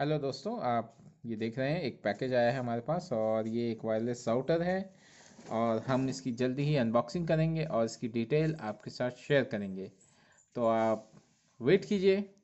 hello दोस्तों आप ये देख रहे हैं एक पैकेज आया है हमारे पास और ये एक वायरलेस राउटर है और हम इसकी जल्दी ही अनबॉक्सिंग करेंगे और इसकी डिटेल आपके साथ शेयर करेंगे तो आप वेट कीजिए